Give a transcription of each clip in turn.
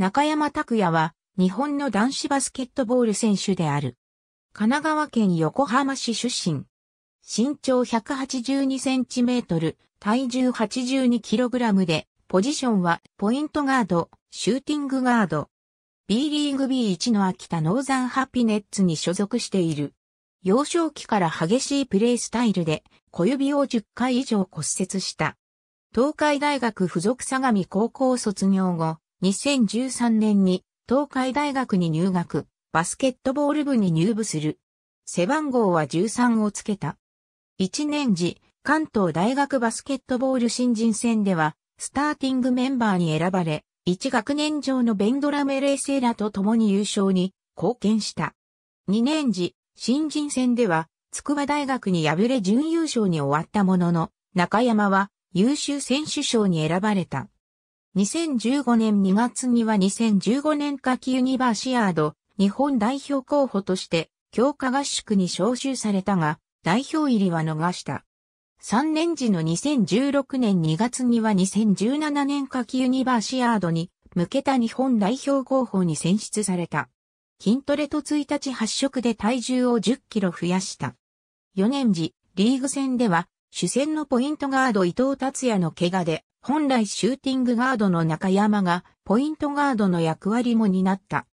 中山拓也は、日本の男子バスケットボール選手である。神奈川県横浜市出身。身長182センチメートル、体重82キログラムで、ポジションはポイントガード、シューティングガード。B リーグ B1 の秋田ノーザンハピネッツに所属している。幼少期から激しいプレースタイルで小指を10回以上骨折した。東海大学附属相模高校卒業後、2013年に東海大学に入学、バスケットボール部に入部する。背番号は13をつけた。1年時、関東大学バスケットボール新人戦では、スターティングメンバーに選ばれ、1学年上のベンドラメレーセーラと共に優勝に貢献した。2年時、新人戦では、筑波大学に敗れ準優勝に終わったものの、中山は優秀選手賞に選ばれた。2015年2月には2015年夏季ユニバーシアード日本代表候補として強化合宿に招集されたが代表入りは逃した。3年時の2016年2月には2017年夏季ユニバーシアードに向けた日本代表候補に選出された。筋トレと1日発色で体重を10キロ増やした。4年時、リーグ戦では主戦のポイントガード伊藤達也の怪我で、本来シューティングガードの中山がポイントガードの役割も担った。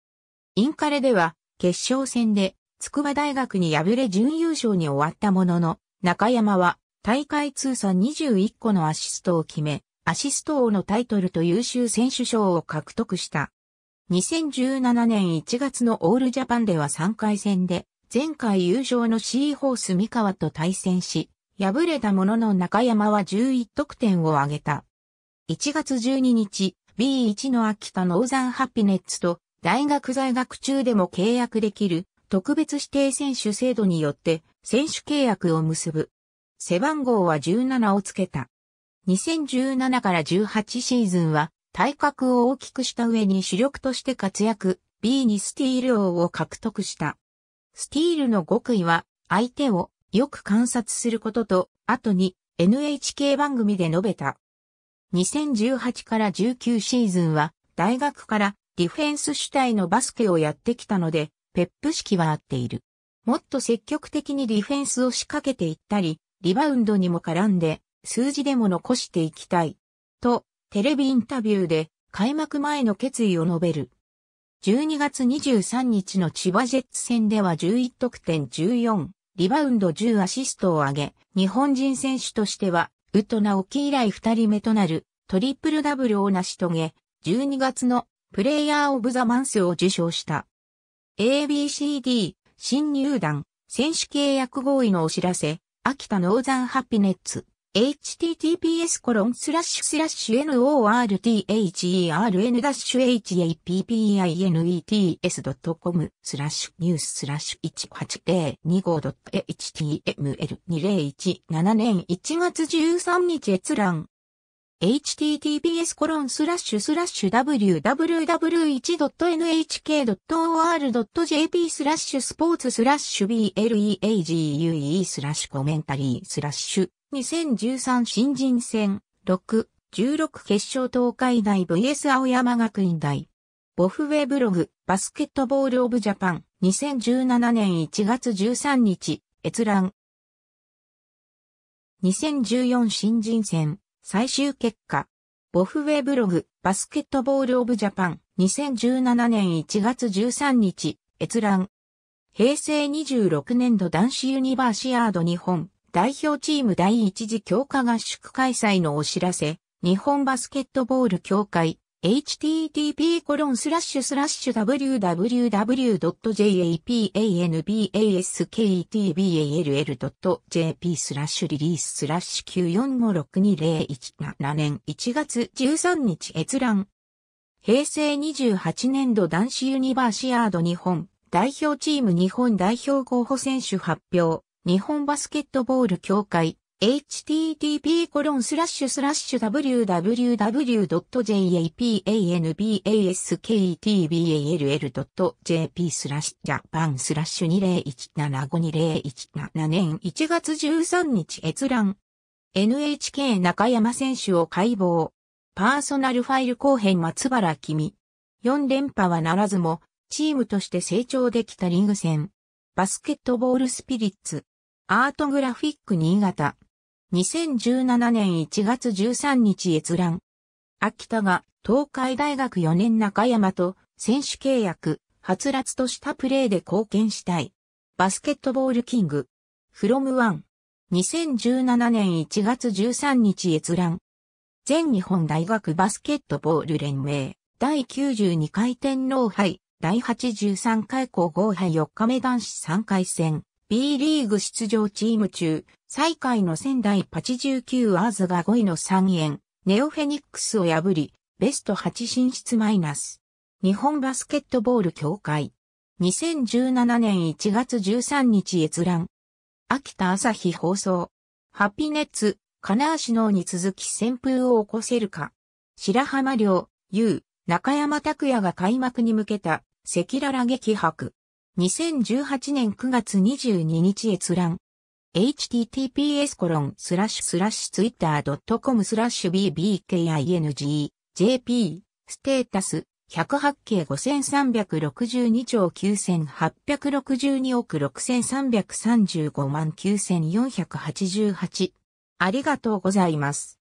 インカレでは決勝戦で筑波大学に敗れ準優勝に終わったものの、中山は大会通算21個のアシストを決め、アシスト王のタイトルと優秀選手賞を獲得した。2017年1月のオールジャパンでは3回戦で、前回優勝のシーホース三河と対戦し、敗れたものの中山は11得点を挙げた。1月12日、B1 の秋田ノーザンハピネッツと大学在学中でも契約できる特別指定選手制度によって選手契約を結ぶ。背番号は17をつけた。2017から18シーズンは体格を大きくした上に主力として活躍、B にスティール王を獲得した。スティールの極意は相手をよく観察することと、後に NHK 番組で述べた。2018から19シーズンは、大学からディフェンス主体のバスケをやってきたので、ペップ式は合っている。もっと積極的にディフェンスを仕掛けていったり、リバウンドにも絡んで、数字でも残していきたい。と、テレビインタビューで開幕前の決意を述べる。12月23日の千葉ジェッツ戦では11得点14リバウンド10アシストを挙げ、日本人選手としては、ウトナオキ以来2人目となるトリプルダブルを成し遂げ、12月のプレイヤーオブザマンスを受賞した。ABCD 新入団選手契約合意のお知らせ、秋田ノーザンハピネッツ。https コロンスラッシュスラッシュ northern-happinets.com スラッシュニューススラッシュ 18.25.html2017 年1月13日閲覧 https コロンスラッシュスラッシュ www.1.nhk.or.jp スラッシュスポーツスラッシュ bleague スラッシュコメンタリースラッシュ2013新人戦6、16決勝東海大 VS 青山学院大。ボフウェブログ、バスケットボールオブジャパン、2017年1月13日、閲覧。2014新人戦、最終結果。ボフウェブログ、バスケットボールオブジャパン、2017年1月13日、閲覧。平成26年度男子ユニバーシアード日本、代表チーム第一次強化合宿開催のお知らせ、日本バスケットボール協会、http コロンスラッシュスラッシュ www.japanbasketball.jp スラッシュリリーススラッシュ9456201年1月13日閲覧。平成28年度男子ユニバーシアード日本代表チーム日本代表候補選手発表。日本バスケットボール協会 h t t p w w w j a p a n b a s k e t b a l l j p スラッシュジャパンスラッシュ20175017年1月13日閲覧 NHK 中山選手を解剖パーソナルファイル後編松原君4連覇はならずもチームとして成長できたリング戦バスケットボールスピリッツアートグラフィック新潟。2017年1月13日閲覧。秋田が東海大学4年中山と選手契約、はつらつとしたプレーで貢献したい。バスケットボールキング。フロムワン。2017年1月13日閲覧。全日本大学バスケットボール連盟第92回天皇杯第83回皇后杯4日目男子3回戦。B リーグ出場チーム中、最下位の仙台8 9アーズが5位の3円、ネオフェニックスを破り、ベスト8進出マイナス。日本バスケットボール協会。2017年1月13日閲覧。秋田朝日放送。ハピネッツ、金足能に続き旋風を起こせるか。白浜亮、優、中山拓也が開幕に向けた赤裸々激白。2018年9月22日閲覧。https コロンスラッシュスラッシュツイッター .com スラッシュ bbking jp ステータス108系5362兆9862億6335万9488ありがとうございます。